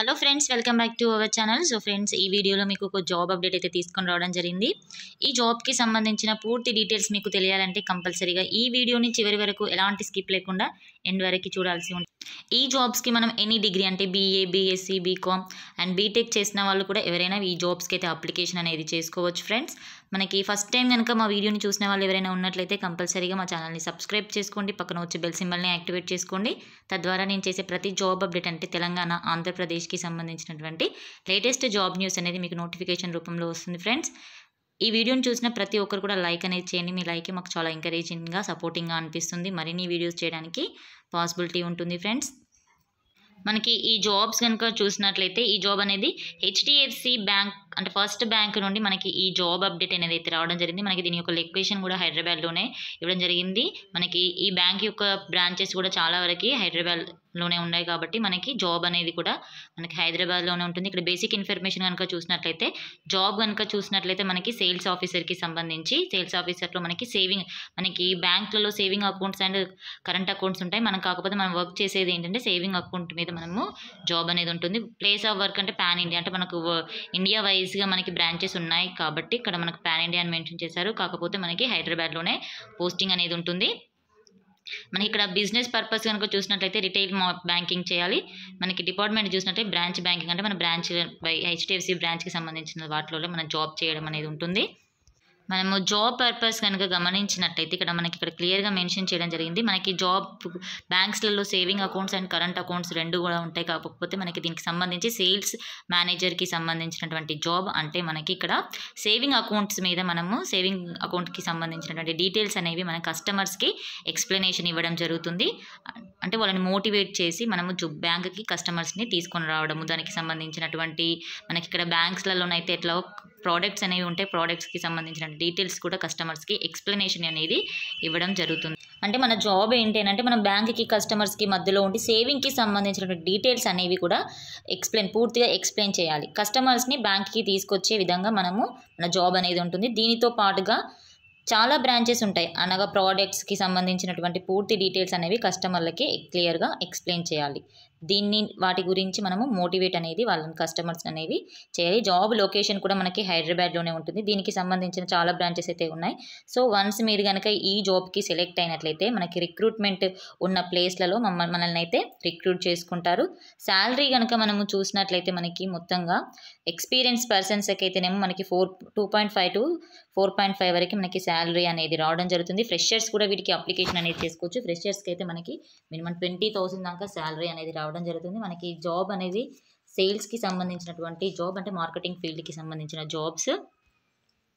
hello friends welcome back to our channel so friends ఈ వీడియోలో మీకు ఒక జాబ్ అప్డేట్ అయితే తీసుకొని రావడం జరిగింది ఈ జాబ్కి సంబంధించిన పూర్తి డీటెయిల్స్ మీకు తెలియాలంటే కంపల్సరీగా ఈ వీడియోని చివరి వరకు ఎలాంటి స్కిప్ లేకుండా ఎండ్ వరకు చూడాల్సి ఉంటుంది ఈ జాబ్స్కి మనం ఎనీ డిగ్రీ అంటే BA BSc BCom and BTech చేసిన వాళ్ళు కూడా ఎవరైనా ఈ జాబ్స్కి అయితే అప్లికేషన్ అనేది చేసుకోవచ్చు ఫ్రెండ్స్ మనకి ఫస్ట్ టైం కనుక మా వీడియోని చూసిన వాళ్ళు ఎవరైనా ఉన్నట్లయితే కంపల్సరీగా మా ఛానల్ని సబ్స్క్రైబ్ చేసుకోండి పక్కన వచ్చే బెల్ సింబల్ని యాక్టివేట్ చేసుకోండి తద్వారా నేను చేసే ప్రతి జాబ్ అప్డేట్ అంటే తెలంగాణ ఆంధ్రప్రదేశ్కి సంబంధించినటువంటి లేటెస్ట్ జాబ్ న్యూస్ అనేది మీకు నోటిఫికేషన్ రూపంలో వస్తుంది ఫ్రెండ్స్ ఈ వీడియోని చూసిన ప్రతి ఒక్కరు కూడా లైక్ అనేది చేయండి మీ లైక్ మాకు చాలా ఎంకరేజింగ్గా సపోర్టింగ్గా అనిపిస్తుంది మరిన్ని వీడియోస్ చేయడానికి పాసిబిలిటీ ఉంటుంది ఫ్రెండ్స్ మనకి ఈ జాబ్స్ కనుక చూసినట్లయితే ఈ జాబ్ అనేది హెచ్డిఎఫ్సి బ్యాంక్ అంటే ఫస్ట్ బ్యాంక్ నుండి మనకి ఈ జాబ్ అప్డేట్ అనేది అయితే రావడం జరిగింది మనకి దీని యొక్క లొకేషన్ కూడా హైదరాబాద్లోనే ఇవ్వడం జరిగింది మనకి ఈ బ్యాంక్ యొక్క బ్రాంచెస్ కూడా చాలా వరకు హైదరాబాద్లోనే ఉన్నాయి కాబట్టి మనకి జాబ్ అనేది కూడా మనకి హైదరాబాద్లోనే ఉంటుంది ఇక్కడ బేసిక్ ఇన్ఫర్మేషన్ కనుక చూసినట్లయితే జాబ్ కనుక చూసినట్లయితే మనకి సేల్స్ ఆఫీసర్కి సంబంధించి సేల్స్ ఆఫీసర్లో మనకి సేవింగ్ మనకి బ్యాంకులలో saving accounts and current accounts ఉంటాయి మనం కాకపోతే మనం వర్క్ చేసేది ఏంటంటే సేవింగ్ అకౌంట్ మీద మనము జాబ్ అనేది ఉంటుంది ప్లేస్ ఆఫ్ వర్క్ అంటే పాన్ ఇండియా అంటే మనకు ఇండియా వైజ్ గా మనకి బ్రాంచెస్ ఉన్నాయి కాబట్టి ఇక్కడ మనకు ప్యాన్ ఇండియా అని మెన్షన్ చేశారు కాకపోతే మనకి హైదరాబాద్లోనే పోస్టింగ్ అనేది ఉంటుంది మనకి ఇక్కడ బిజినెస్ పర్పస్ కనుక చూసినట్లయితే రిటైల్ బ్యాంకింగ్ చేయాలి మనకి డిపార్ట్మెంట్ చూసినట్లయితే బ్రాంచ్ బ్యాంకింగ్ అంటే మన బ్రాంచ్ హెచ్డిఎఫ్సి బ్రాంచ్కి సంబంధించిన వాటిలో మనం జాబ్ చేయడం అనేది ఉంటుంది మనము జాబ్ పర్పస్ కనుక గమనించినట్టయితే ఇక్కడ మనకి ఇక్కడ క్లియర్గా మెన్షన్ చేయడం జరిగింది మనకి జాబ్ బ్యాంక్స్లలో saving accounts and current accounts రెండు కూడా ఉంటాయి కాకపోతే మనకి దీనికి సంబంధించి సేల్స్ మేనేజర్కి సంబంధించినటువంటి జాబ్ అంటే మనకి ఇక్కడ సేవింగ్ అకౌంట్స్ మీద మనము సేవింగ్ అకౌంట్కి సంబంధించినటువంటి డీటెయిల్స్ అనేవి మన కస్టమర్స్కి ఎక్స్ప్లెనేషన్ ఇవ్వడం జరుగుతుంది అంటే వాళ్ళని మోటివేట్ చేసి మనము బ్యాంక్కి కస్టమర్స్ని తీసుకొని రావడము దానికి సంబంధించినటువంటి మనకి ఇక్కడ బ్యాంక్స్లలోనైతే ఎట్లా ప్రోడక్ట్స్ అనేవి ఉంటాయి ప్రోడక్ట్స్కి సంబంధించిన డీటెయిల్స్ కూడా కస్టమర్స్కి ఎక్స్ప్లెనేషన్ అనేది ఇవ్వడం జరుగుతుంది అంటే మన జాబ్ ఏంటంటే మనం బ్యాంక్కి కస్టమర్స్కి మధ్యలో ఉండి సేవింగ్కి సంబంధించిన డీటెయిల్స్ అనేవి కూడా ఎక్స్ప్లెయిన్ పూర్తిగా ఎక్స్ప్లెయిన్ చేయాలి కస్టమర్స్ని బ్యాంక్కి తీసుకొచ్చే విధంగా మనము మన జాబ్ అనేది ఉంటుంది దీనితో పాటుగా చాలా బ్రాంచెస్ ఉంటాయి అనగా ప్రోడక్ట్స్కి సంబంధించినటువంటి పూర్తి డీటెయిల్స్ అనేవి కస్టమర్లకి క్లియర్గా ఎక్స్ప్లెయిన్ చేయాలి దీన్ని వాటి గురించి మనము మోటివేట్ అనేది వాళ్ళని కస్టమర్స్ అనేవి చేయాలి జాబ్ లొకేషన్ కూడా మనకి హైదరాబాద్లోనే ఉంటుంది దీనికి సంబంధించిన చాలా బ్రాంచెస్ అయితే ఉన్నాయి సో వన్స్ మీరు కనుక ఈ జాబ్కి సెలెక్ట్ అయినట్లయితే మనకి రిక్రూట్మెంట్ ఉన్న ప్లేస్లలో మమ్మల్ని మనల్ని అయితే రిక్రూట్ చేసుకుంటారు శాలరీ కనుక మనము చూసినట్లయితే మనకి మొత్తంగా ఎక్స్పీరియన్స్ పర్సన్స్కి అయితేనేమో మనకి four two point five to four point five వరకు మనకి శాలరీ అనేది రావడం జరుగుతుంది ఫ్రెషర్స్ కూడా వీటికి అప్లికేషన్ అనేది చేసుకోవచ్చు ఫ్రెషర్స్కి అయితే మనకి మినిమం ట్వంటీ థౌసండ్ దాకా శాలరీ అనేది రావడం రావడం జరుగుతుంది మనకి జాబ్ అనేది సేల్స్కి సంబంధించినటువంటి జాబ్ అంటే మార్కెటింగ్ ఫీల్డ్కి సంబంధించిన జాబ్స్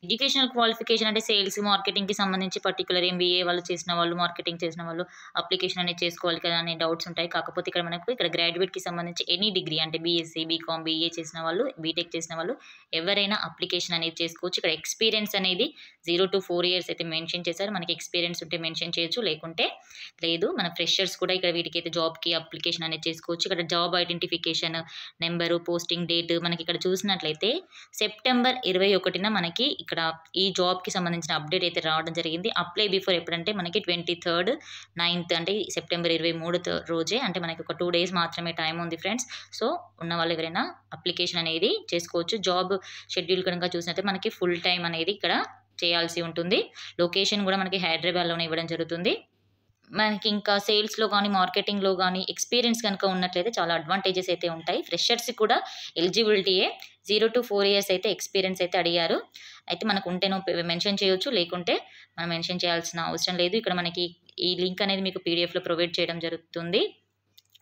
ఎడ్యుకేషనల్ క్వాలిఫికేషన్ అంటే సేల్స్ మార్కెటింగ్కి సంబంధించి పర్టికులర్ ఎంబీఏ వాళ్ళు చేసిన వాళ్ళు మార్కెటింగ్ చేసిన వాళ్ళు అప్లికేషన్ అనేది చేసుకోవాలి కదా అనే డౌట్స్ ఉంటాయి కాకపోతే ఇక్కడ మనకు ఇక్కడ గ్రాడ్యుయేట్కి సంబంధించి ఎనీ డిగ్రీ అంటే బీఎస్సీ బీకామ్ బీఏ చేసిన వాళ్ళు బీటెక్ చేసిన వాళ్ళు ఎవరైనా అప్లికేషన్ అనేది చేసుకోవచ్చు ఇక్కడ ఎక్స్పీరియన్స్ అనేది జీరో టు ఫోర్ ఇయర్స్ అయితే మెన్షన్ చేశారు మనకి ఎక్స్పీరియన్స్ ఉంటే మెన్షన్ చేయొచ్చు లేకుంటే లేదు మన ఫ్రెషర్స్ కూడా ఇక్కడ వీటికైతే జాబ్కి అప్లికేషన్ అనేది చేసుకోవచ్చు ఇక్కడ job identification number posting date మనకి ఇక్కడ చూసినట్లయితే సెప్టెంబర్ ఇరవై ఒకటిన మనకి ఇక్కడ ఈ జాబ్కి సంబంధించిన అప్డేట్ అయితే రావడం జరిగింది అప్లై బిఫోర్ ఎప్పుడంటే మనకి ట్వంటీ థర్డ్ నైన్త్ అంటే సెప్టెంబర్ ఇరవై మూడు రోజే అంటే మనకి ఒక టూ డేస్ మాత్రమే టైం ఉంది ఫ్రెండ్స్ సో ఉన్న వాళ్ళు ఎవరైనా అప్లికేషన్ అనేది చేసుకోవచ్చు జాబ్ షెడ్యూల్ కనుక చూసినట్టే మనకి ఫుల్ టైం అనేది ఇక్కడ చేయాల్సి ఉంటుంది లొకేషన్ కూడా మనకి హైదరాబాద్లోనే ఇవ్వడం జరుగుతుంది మనకి ఇంకా సేల్స్లో కానీ మార్కెటింగ్లో కానీ ఎక్స్పీరియన్స్ కనుక ఉన్నట్లయితే చాలా అడ్వాంటేజెస్ అయితే ఉంటాయి ఫ్రెషర్స్కి కూడా ఎలిజిబిలిటీయే జీరో టు ఫోర్ ఇయర్స్ అయితే ఎక్స్పీరియన్స్ అయితే అడిగారు అయితే మనకు ఉంటేనో మెన్షన్ చేయొచ్చు లేకుంటే మనం మెన్షన్ చేయాల్సిన అవసరం లేదు ఇక్కడ మనకి ఈ లింక్ అనేది మీకు పీడిఎఫ్లో ప్రొవైడ్ చేయడం జరుగుతుంది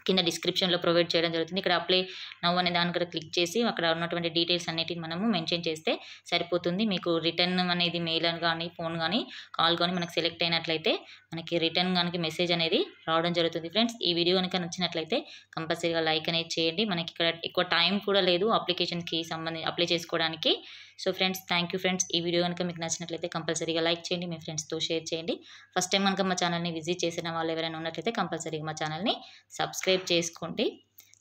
కింద డిస్క్రిప్షన్లో ప్రొవైడ్ చేయడం జరుగుతుంది ఇక్కడ అప్లై నవ్ అనే దాని కూడా క్లిక్ చేసి అక్కడ ఉన్నటువంటి డీటెయిల్స్ అన్నిటిని మనము మెన్షన్ చేస్తే సరిపోతుంది మీకు రిటర్న్ అనేది మెయిల్ కానీ ఫోన్ కానీ కాల్ కానీ మనకు సెలెక్ట్ అయినట్లయితే మనకి రిటర్న్ కానీ మెసేజ్ అనేది రావడం జరుగుతుంది ఫ్రెండ్స్ ఈ వీడియో కనుక నచ్చినట్లయితే కంపల్సరీగా లైక్ అనేది చేయండి మనకి ఇక్కడ ఎక్కువ టైం కూడా లేదు అప్లికేషన్కి సంబంధించి అప్లై చేసుకోవడానికి so friends thank you friends ఈ వీడియో కనుక మీకు నచ్చినట్లయితే కంపల్సరీగా లైక్ చేయండి మీ ఫ్రెండ్స్తో షేర్ చేయండి ఫస్ట్ టైం కనుక మా ఛానల్ని విజిట్ చేసిన వాళ్ళు ఎవరైనా ఉన్నట్లయితే కంపల్సరీగా మా ఛానల్ని సబ్స్క్రైబ్ చేసుకోండి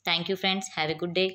thank you friends have a good day